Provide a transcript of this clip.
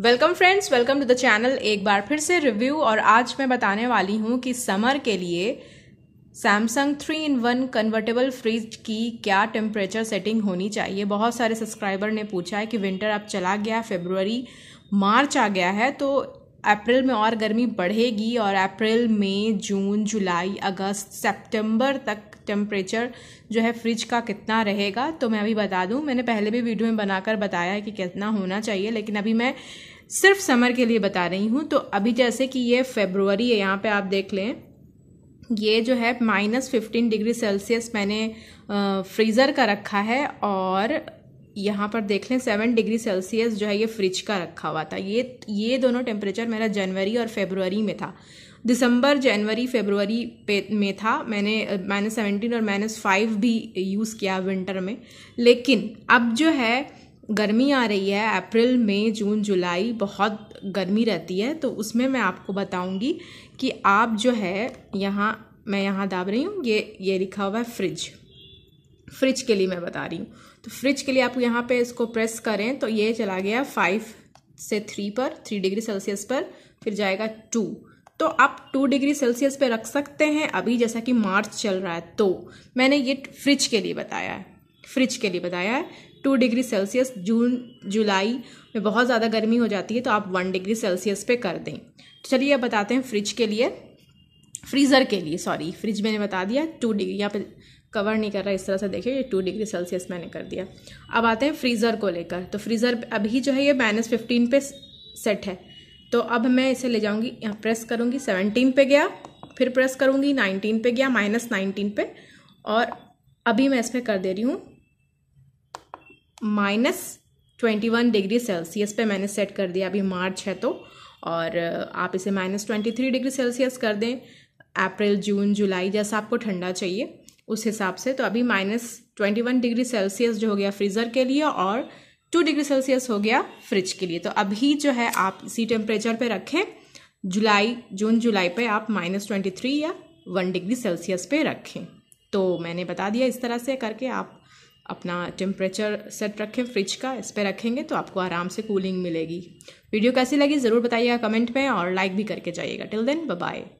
welcome friends welcome to the channel एक बार फिर से रिव्यू और आज मैं बताने वाली हूँ कि समर के लिए Samsung three in one convertible fridge की क्या टेम्परेचर सेटिंग होनी चाहिए बहुत सारे सब्सक्राइबर ने पूछा है कि विंटर अब चला गया फेबर मार्च आ गया है तो अप्रैल में और गर्मी बढ़ेगी और अप्रैल मई जून जुलाई अगस्त सितंबर तक टेम्परेचर जो है फ्रिज का कितना रहेगा तो मैं अभी बता दूं मैंने पहले भी वीडियो में बनाकर बताया है कि कितना होना चाहिए लेकिन अभी मैं सिर्फ समर के लिए बता रही हूँ तो अभी जैसे कि ये फेब्रुवरी है यहाँ पे आप देख लें ये जो है माइनस फिफ्टीन डिग्री सेल्सियस मैंने फ्रीज़र का रखा है और यहाँ पर देख लें सेवन डिग्री सेल्सियस जो है ये फ्रिज का रखा हुआ था ये ये दोनों टेम्परेचर मेरा जनवरी और फेबरवरी में था दिसंबर जनवरी फेबरवरी पे में था मैंने माइनस सेवेंटीन और माइनस फाइव भी यूज़ किया विंटर में लेकिन अब जो है गर्मी आ रही है अप्रैल मई जून जुलाई बहुत गर्मी रहती है तो उसमें मैं आपको बताऊंगी कि आप जो है यहाँ मैं यहाँ दाब रही हूँ ये ये लिखा हुआ है फ्रिज फ्रिज के लिए मैं बता रही हूँ तो फ्रिज के लिए आप यहाँ पे इसको प्रेस करें तो ये चला गया फाइव से थ्री पर थ्री डिग्री सेल्सियस पर फिर जाएगा टू तो आप टू डिग्री सेल्सियस पे रख सकते हैं अभी जैसा कि मार्च चल रहा है तो मैंने ये फ्रिज के लिए बताया है फ्रिज के लिए बताया है टू डिग्री सेल्सियस जून जुलाई में बहुत ज़्यादा गर्मी हो जाती है तो आप वन डिग्री सेल्सियस पे कर दें तो चलिए अब बताते हैं फ्रिज के लिए फ्रीज़र के लिए सॉरी फ्रिज मैंने बता दिया टू डिग्री यहाँ पे कवर नहीं कर रहा इस तरह से देखिए ये टू डिग्री सेल्सियस मैंने कर दिया अब आते हैं फ्रीज़र को लेकर तो फ्रीज़र अभी जो है ये माइनस फिफ्टीन पे सेट है तो अब मैं इसे ले जाऊँगी यहाँ प्रेस करूँगी सेवनटीन पे गया फिर प्रेस करूँगी नाइनटीन पे गया माइनस नाइनटीन पे और अभी मैं इस पर कर दे रही हूँ minus twenty one degree Celsius पे मैंने सेट कर दिया अभी मार्च है तो और आप इसे minus twenty three degree Celsius कर दें अप्रैल जून जुलाई जैसा आपको ठंडा चाहिए उस हिसाब से तो अभी minus twenty one degree Celsius जो हो गया फ्रीज़र के लिए और टू डिग्री सेल्सियस हो गया फ्रिज के लिए तो अभी जो है आप इसी टेम्परेचर पे रखें जुलाई जून जुलाई पे आप माइनस ट्वेंटी थ्री या वन डिग्री सेल्सियस पे रखें तो मैंने बता दिया इस तरह से करके आप अपना टेम्परेचर सेट रखें फ्रिज का इस पर रखेंगे तो आपको आराम से कूलिंग मिलेगी वीडियो कैसी लगी ज़रूर बताइएगा कमेंट में और लाइक भी करके जाइएगा टिल देन बाय